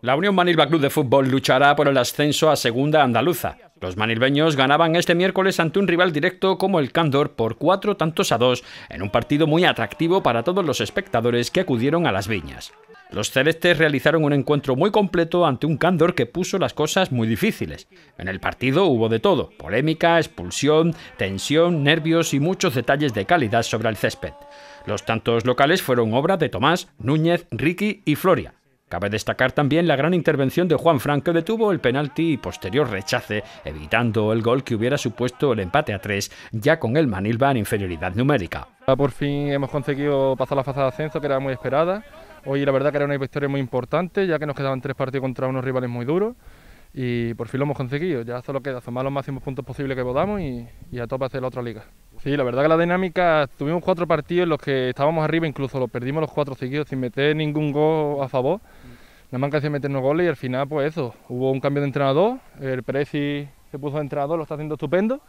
La Unión Manilva Club de Fútbol luchará por el ascenso a Segunda Andaluza. Los manilbeños ganaban este miércoles ante un rival directo como el Cándor por cuatro tantos a dos, en un partido muy atractivo para todos los espectadores que acudieron a las viñas. Los celestes realizaron un encuentro muy completo ante un Cándor que puso las cosas muy difíciles. En el partido hubo de todo, polémica, expulsión, tensión, nervios y muchos detalles de calidad sobre el césped. Los tantos locales fueron obra de Tomás, Núñez, Ricky y Floria. Cabe destacar también la gran intervención de Juan Frank que detuvo el penalti y posterior rechace, evitando el gol que hubiera supuesto el empate a tres, ya con el Manilva en inferioridad numérica. Ah, por fin hemos conseguido pasar la fase de ascenso que era muy esperada. Hoy la verdad que era una victoria muy importante, ya que nos quedaban tres partidos contra unos rivales muy duros y por fin lo hemos conseguido. Ya solo queda sumar los máximos puntos posibles que podamos y, y a tope hacer la otra liga. Sí, la verdad que la dinámica, tuvimos cuatro partidos en los que estábamos arriba, incluso los perdimos los cuatro seguidos sin meter ningún gol a favor. Mm. Nada más que hacía meternos goles y al final, pues eso, hubo un cambio de entrenador, el Pérez se puso de entrenador, lo está haciendo estupendo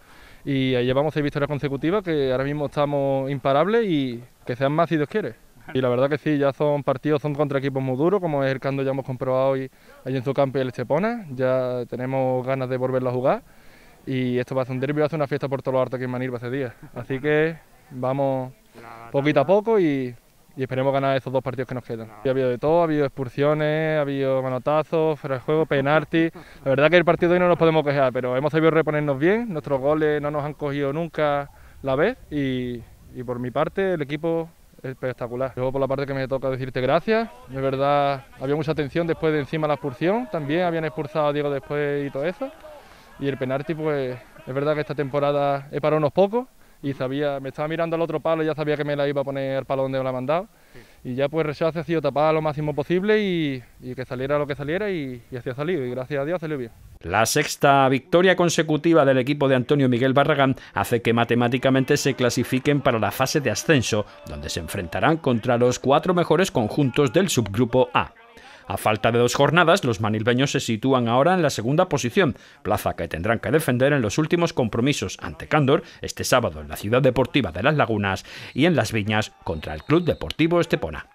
y ahí llevamos seis victorias consecutivas que ahora mismo estamos imparables y que sean más si Dios quiere. Y la verdad que sí, ya son partidos, son contra equipos muy duros, como es el Cando ya hemos comprobado hoy allí en su campo y el Estepona, ya tenemos ganas de volverlo a jugar y esto va a ser un derbi, va a una fiesta por todo los hartos que en Manir va a Así que vamos poquito a poco y, esperemos ganar esos dos partidos que nos quedan. Ha habido de todo, ha habido expulsiones, ha habido manotazos, fuera de juego, penalti. La verdad que el partido de hoy no nos podemos quejar, pero hemos sabido reponernos bien, nuestros goles no nos han cogido nunca la vez y, por mi parte el equipo espectacular. Luego por la parte que me toca decirte gracias, de verdad había mucha atención después de encima la expulsión, también habían expulsado a Diego después y todo eso y el penalti, pues es verdad que esta temporada he parado unos pocos y sabía, me estaba mirando al otro palo y ya sabía que me la iba a poner al palo donde me la mandaba. mandado. Y ya pues rechazo ha sido tapada lo máximo posible y, que saliera lo que saliera y, y así ha salido. Y gracias a Dios salió bien. La sexta victoria consecutiva del equipo de Antonio Miguel Barragán hace que matemáticamente se clasifiquen para la fase de ascenso, donde se enfrentarán contra los cuatro mejores conjuntos del subgrupo A. A falta de dos jornadas, los manilbeños se sitúan ahora en la segunda posición, plaza que tendrán que defender en los últimos compromisos ante Cándor este sábado en la Ciudad Deportiva de Las Lagunas y en Las Viñas contra el Club Deportivo Estepona.